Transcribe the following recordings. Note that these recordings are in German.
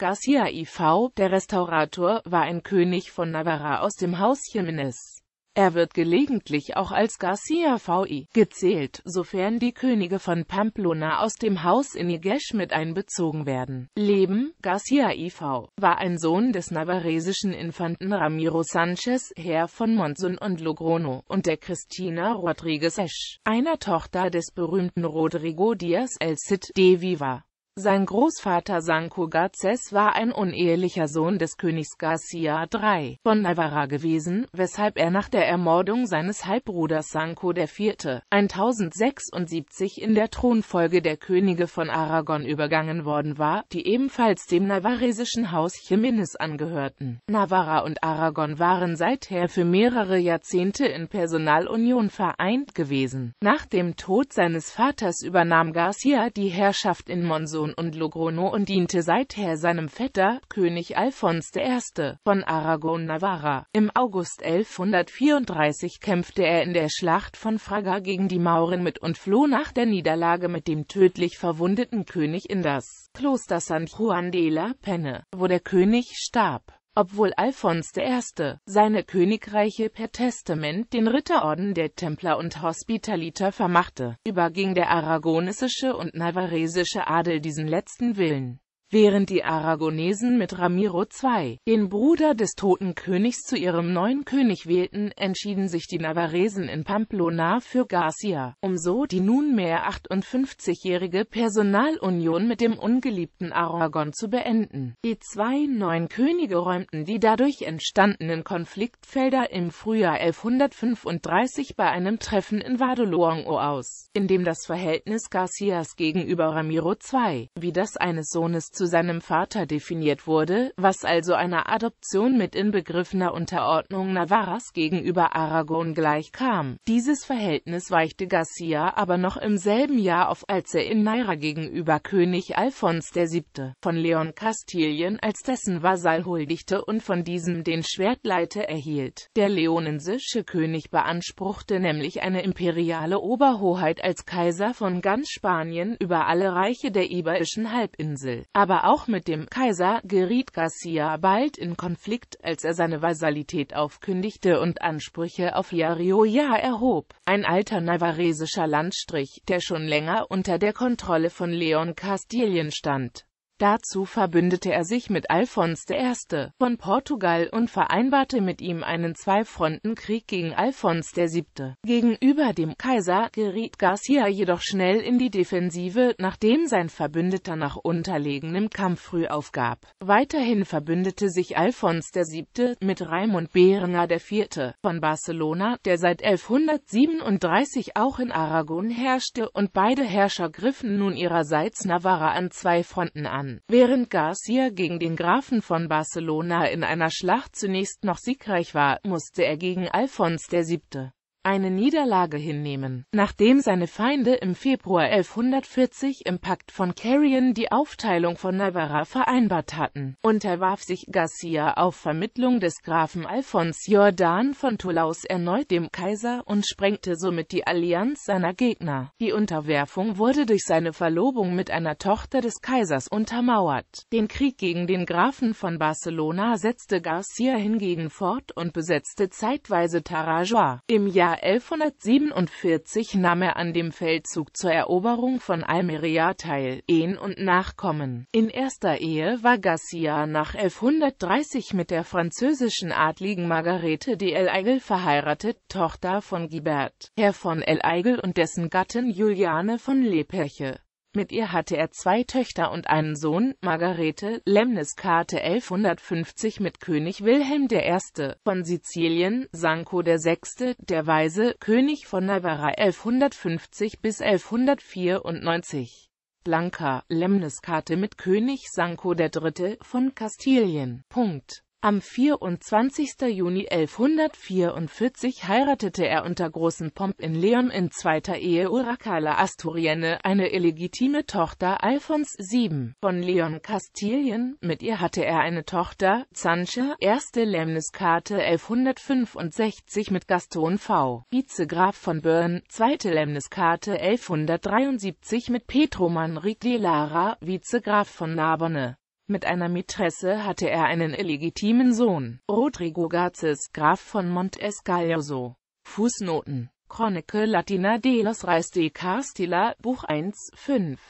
Garcia IV., der Restaurator, war ein König von Navarra aus dem Haus Jiménez. Er wird gelegentlich auch als Garcia VI gezählt, sofern die Könige von Pamplona aus dem Haus in Iniguez mit einbezogen werden. Leben Garcia IV. war ein Sohn des navarresischen Infanten Ramiro Sanchez, Herr von Monzon und Logrono, und der Cristina Rodríguez Esch, einer Tochter des berühmten Rodrigo Díaz El Cid de Viva. Sein Großvater Sancho-Garces war ein unehelicher Sohn des Königs Garcia III. von Navarra gewesen, weshalb er nach der Ermordung seines Halbbruders Sancho IV. 1076 in der Thronfolge der Könige von Aragon übergangen worden war, die ebenfalls dem navarresischen Haus Jiménez angehörten. Navarra und Aragon waren seither für mehrere Jahrzehnte in Personalunion vereint gewesen. Nach dem Tod seines Vaters übernahm Garcia die Herrschaft in Monzo Sohn und Logrono und diente seither seinem Vetter, König Alfons I. von Aragon Navarra. Im August 1134 kämpfte er in der Schlacht von Fraga gegen die Mauren mit und floh nach der Niederlage mit dem tödlich verwundeten König in das Kloster San Juan de la Penne, wo der König starb obwohl Alphons I. seine Königreiche per Testament den Ritterorden der Templer und Hospitaliter vermachte, überging der aragonisische und navarresische Adel diesen letzten Willen während die Aragonesen mit Ramiro II, den Bruder des toten Königs, zu ihrem neuen König wählten, entschieden sich die Navaresen in Pamplona für Garcia, um so die nunmehr 58-jährige Personalunion mit dem ungeliebten Aragon zu beenden. Die zwei neuen Könige räumten die dadurch entstandenen Konfliktfelder im Frühjahr 1135 bei einem Treffen in Vadolongo aus, in dem das Verhältnis Garcias gegenüber Ramiro II, wie das eines Sohnes zu seinem Vater definiert wurde, was also einer Adoption mit inbegriffener Unterordnung Navarras gegenüber Aragon gleichkam. Dieses Verhältnis weichte Garcia aber noch im selben Jahr auf, als er in Naira gegenüber König Alphons VII. von Leon Kastilien als dessen Vasall huldigte und von diesem den Schwertleiter erhielt. Der leonensische König beanspruchte nämlich eine imperiale Oberhoheit als Kaiser von ganz Spanien über alle Reiche der Iberischen Halbinsel. Aber aber auch mit dem Kaiser geriet Garcia bald in Konflikt, als er seine Vasalität aufkündigte und Ansprüche auf Yarioya erhob, ein alter navarresischer Landstrich, der schon länger unter der Kontrolle von Leon Kastilien stand. Dazu verbündete er sich mit Alfons I. von Portugal und vereinbarte mit ihm einen Zwei-Fronten-Krieg gegen Alfons VII. Gegenüber dem Kaiser geriet Garcia jedoch schnell in die Defensive, nachdem sein Verbündeter nach unterlegenem Kampf früh aufgab. Weiterhin verbündete sich Alfons VII. mit Raimund Berenger IV. von Barcelona, der seit 1137 auch in Aragon herrschte, und beide Herrscher griffen nun ihrerseits Navarra an zwei Fronten an Während Garcia gegen den Grafen von Barcelona in einer Schlacht zunächst noch siegreich war, musste er gegen Alfons VII eine Niederlage hinnehmen. Nachdem seine Feinde im Februar 1140 im Pakt von Carrion die Aufteilung von Navarra vereinbart hatten, unterwarf sich Garcia auf Vermittlung des Grafen Alphons Jordan von Toulouse erneut dem Kaiser und sprengte somit die Allianz seiner Gegner. Die Unterwerfung wurde durch seine Verlobung mit einer Tochter des Kaisers untermauert. Den Krieg gegen den Grafen von Barcelona setzte Garcia hingegen fort und besetzte zeitweise Tarajoa. Im Jahr Jahr 1147 nahm er an dem Feldzug zur Eroberung von Almeria teil, Ehen und Nachkommen. In erster Ehe war Garcia nach 1130 mit der französischen Adligen Margarete de El Aigel verheiratet, Tochter von Guibert, Herr von El Aigel und dessen Gattin Juliane von Leperche. Mit ihr hatte er zwei Töchter und einen Sohn, Margarete, Lemniskate 1150 mit König Wilhelm I. von Sizilien, Sanko VI., der Weise, König von Navarra 1150 bis 1194. Blanca, Lemniskate mit König Sanko III. von Kastilien. Punkt. Am 24. Juni 1144 heiratete er unter großem Pomp in Leon in zweiter Ehe Urakala Asturienne, eine illegitime Tochter Alfons VII. von Leon Kastilien, mit ihr hatte er eine Tochter, Sancha, erste Lemniskate 1165 mit Gaston V., Vizegraf von Bern, zweite Lemniskate 1173 mit Pedro Manrique de Lara, Vizegraf von Narbonne. Mit einer Mätresse hatte er einen illegitimen Sohn, Rodrigo Garces, Graf von Montescalzo. Fußnoten Chronicle Latina de los Reis de Castilla, Buch 1, 5.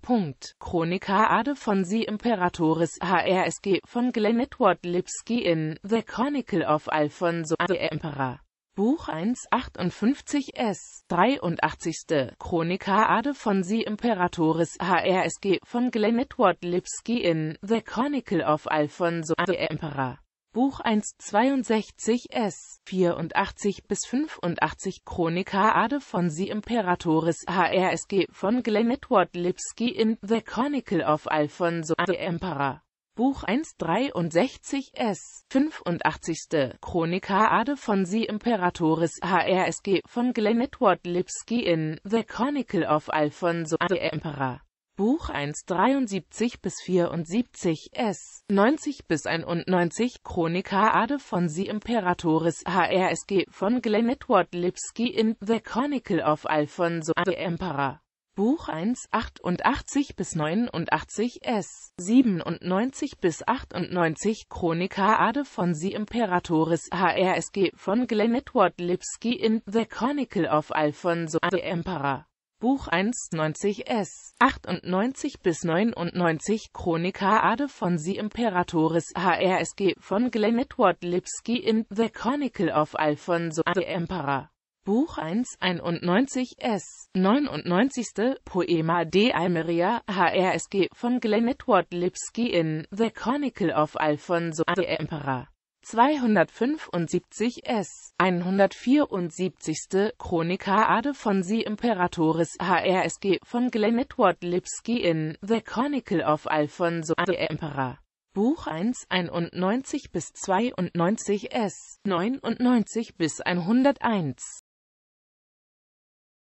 Punkt. Chronika Ade von Si Imperatoris HRSG von Glenn Edward Lipsky in The Chronicle of Alfonso Ade Emperor. Buch 1, 58 S. 83. Chronika Ade von Sie Imperatoris HRSG von Glenn Edward Lipsky in The Chronicle of Alfonso the Emperor. Buch 1, 62 S. 84 bis 85 Chronika Ade von Sie Imperatoris HRSG von Glenn Edward Lipsky in The Chronicle of Alfonso the Emperor. Buch 163s 85. Ade von Sie Imperatoris HRSG von Glenn Edward Lipsky in The Chronicle of Alfonso Ade Emperor. Buch 173 bis 74 S. 90 bis 91 Ade von Sie Imperatoris HRSG von Glenn Edward Lipsky in The Chronicle of Alfonso Ade Emperor. Buch 1, 88 bis 89 S. 97 bis 98 Chronika Ade von Sie Imperatoris HRSG von Glenn Edward Lipsky in The Chronicle of Alfonso the Emperor. Buch 1, 90 S. 98 bis 99 Chronika Ade von Sie Imperatoris HRSG von Glenn Edward Lipsky in The Chronicle of Alfonso the Emperor. Buch 1, 91 S. 99. Poema de Almeria, HRSG von Glenn Edward Lipsky in The Chronicle of Alfonso the Emperor. 275 S. 174. Chronika Ade von Sie Imperatoris HRSG von Glenn Edward Lipsky in The Chronicle of Alfonso the Emperor. Buch 1 91 bis 92 S 99 bis 101